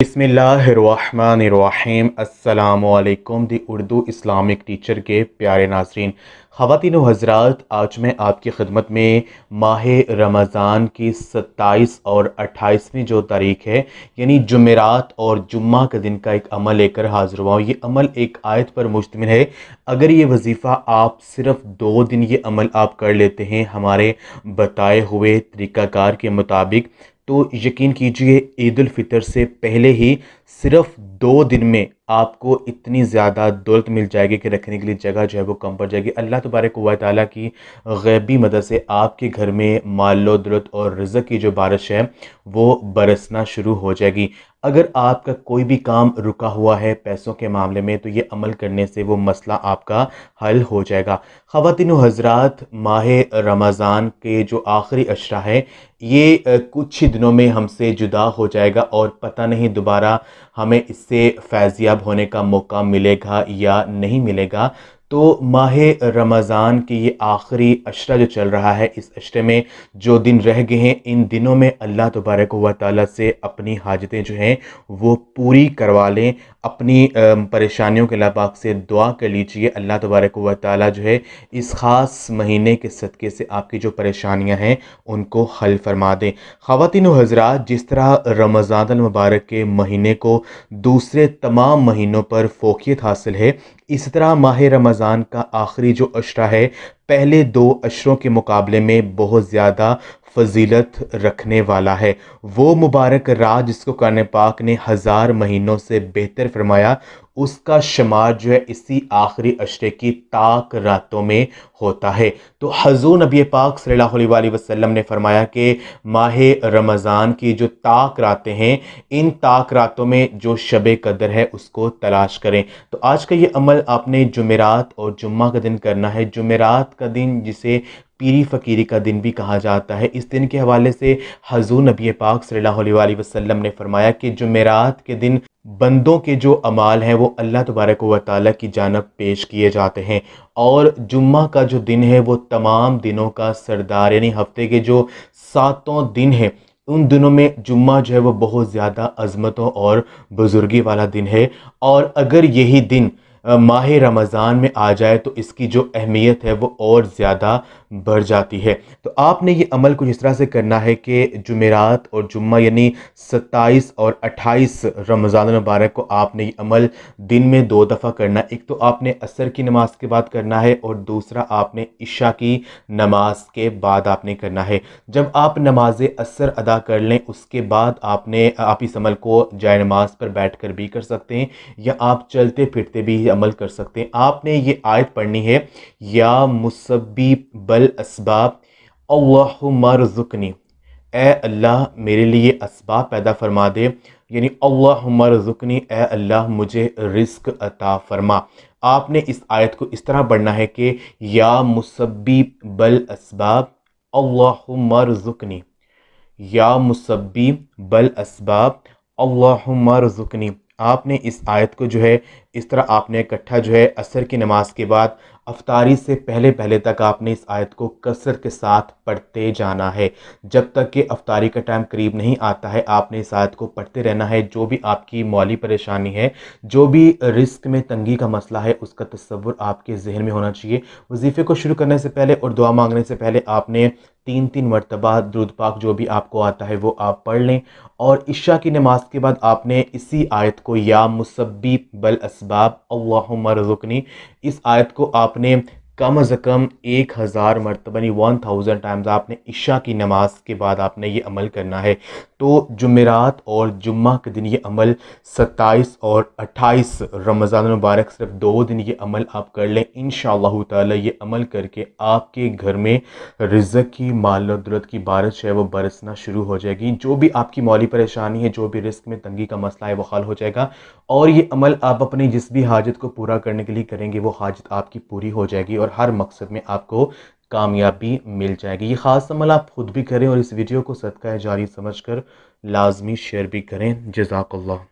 बसमिल्लाम the Urdu Islamic teacher के प्यारे नासरीन ख़वान हजरात आज मैं आपकी ख़दमत में माह रमज़ान की सत्ताईस और अट्ठाईसवीं जो तारीख है यानी जमेरात और जुम्मा के दिन का एक अमल लेकर हाज़िर हुआ हूँ ये अमल एक आयत पर मुश्तमिल है अगर ये वजीफ़ा आप सिर्फ़ दो दिन ये अमल आप कर लेते हैं हमारे बताए हुए तरीक़ाकार के मुताबिक तो यकीन कीजिए ईद फितर से पहले ही सिर्फ दो दिन में आपको इतनी ज़्यादा दौलत मिल जाएगी कि रखने के लिए जगह जो है वो कम पड़ जाएगी अल्लाह तबारक व ताली की गैबी मदद से आपके घर में मालो दौलत और रज़ा की जो बारिश है वो बरसना शुरू हो जाएगी अगर आपका कोई भी काम रुका हुआ है पैसों के मामले में तो ये अमल करने से वो मसला आपका हल हो जाएगा ख़वान हजरात माह रमज़ान के जो आखिरी अशरा है ये कुछ ही दिनों में हमसे जुदा हो जाएगा और पता नहीं दोबारा हमें इससे फैज़ियाब होने का मौका मिलेगा या नहीं मिलेगा तो माह रमज़ान के ये आखिरी अशरा जो चल रहा है इस अशरे में जो दिन रह गए हैं इन दिनों में अल्लाह तबारक व ताली से अपनी हाजतें जो हैं वो पूरी करवा लें अपनी परेशानियों के लापाक से दुआ कर लीजिए अल्लाह तबारक व ताली जो है इस ख़ास महीने के सदक़े से आपकी जो परेशानियाँ हैं उनको हल फरमा दें ख़वान हज़रा जिस तरह रमज़ानमबारक के महीने को दूसरे तमाम महीनों पर फोकियत हासिल है इस तरह माह रमज़ान का आखिरी जो अशरा है पहले दो अशरों के मुकाबले में बहुत ज़्यादा फजीलत रखने वाला है वो मुबारक राह जिसको कुरान पाक ने हज़ार महीनों से बेहतर फरमाया उसका शुमार जो है इसी आखिरी अशरे की ताक रातों में होता है तो हज़ू नबी पाक सल्ला वसलम ने फरमाया कि माह रमज़ान की जो ताक रातें हैं इन ताक रातों में जो शब कदर है उसको तलाश करें तो आज का ये अमल आपने जमेरात और जुम्मा का दिन करना है जमेरात का दिन जिसे पीरी फ़कीरी का दिन भी कहा जाता है इस दिन के हवाले से हजू नबी पाक सल्ला वसलम ने फरमाया कि जमेरात के दिन बंदों के जो अमाल हैं वो अल्लाह तबारक व ताली की जानब पेश किए जाते हैं और जुम्मा का जो दिन है वो तमाम दिनों का सरदार यानी हफ्ते के जो सातों दिन हैं उन दिनों में जुम्मा जो है वो बहुत ज़्यादा अजमतों और बुज़ुर्गी वाला दिन है और अगर यही दिन माह रमज़ान में आ जाए तो इसकी जो अहमियत है वो और ज़्यादा बढ़ जाती है तो आपने ये अमल कुछ इस तरह से करना है कि जुमेरात और जुम्मा यानी 27 और 28 रमज़ान मुबारक को आपने ये अमल दिन में दो दफ़ा करना एक तो आपने असर की नमाज के बाद करना है और दूसरा आपने इशा की नमाज के बाद आपने करना है जब आप नमाज असर अदा कर लें उसके बाद आपने आप इस अमल को जाय नमाज पर बैठ कर भी कर सकते हैं या आप चलते फिरते भी अमल कर सकते हैं आपने ये आयत पढ़नी है या मुसबी वलअसबाब अल्लाहुमरज़ुकनी ए अल्लाह मेरे लिए इसबाब पैदा फरमा दे यानी अल्लाहुमरज़ुकनी ए अल्लाह मुझे रिस्क अता फरमा आपने इस आयत को इस तरह पढ़ना है कि या मुसब्बी बल इसबाब अल्लाहुमरज़ुकनी या मुसब्बी बल इसबाब अल्लाहुमरज़ुकनी आपने इस आयत को जो है इस तरह आपने इकट्ठा जो है असर की नमाज के बाद अफतारी से पहले पहले तक आपने इस आयत को कसर के साथ पढ़ते जाना है जब तक कि अफतारी का टाइम करीब नहीं आता है आपने इस आयत को पढ़ते रहना है जो भी आपकी मौली परेशानी है जो भी रिस्क में तंगी का मसला है उसका तस्वुर आपके जहन में होना चाहिए वजीफ़े को शुरू करने से पहले और दुआ मांगने से पहले आपने तीन तीन मरतबा दरुद पाक जो भी आपको आता है वो आप पढ़ लें और इशा की नमाज के बाद आपने इसी आयत को या मुसबी बल अस इसबाब अल्लाह रुकनी इस आयत को आपने कम अज़ कम एक हज़ार मरतबा वन थाउजेंड टाइम्स आपने इशा की नमाज के बाद आपने ये अमल करना है तो जुमेरात और जुम्मा के दिन ये अमल सत्ताईस और अट्ठाईस रमज़ान मुबारक सिर्फ दो दिन ये अमल आप कर लें इन ताला ये अमल करके आपके घर में रिजक की माल दौलत की बारिश है वो बरसना शुरू हो जाएगी जो भी आपकी मौली परेशानी है जो भी रिस्क में तंगी का मसला है वो हल हो जाएगा और ये अमल आप अपनी जिस भी हाजत को पूरा करने के लिए करेंगे वो हाजत आपकी पूरी हो जाएगी और और हर मकसद में आपको कामयाबी मिल जाएगी ये ख़ास अमल आप खुद भी करें और इस वीडियो को सदका जारी समझ कर लाजमी शेयर भी करें जजाकल्ला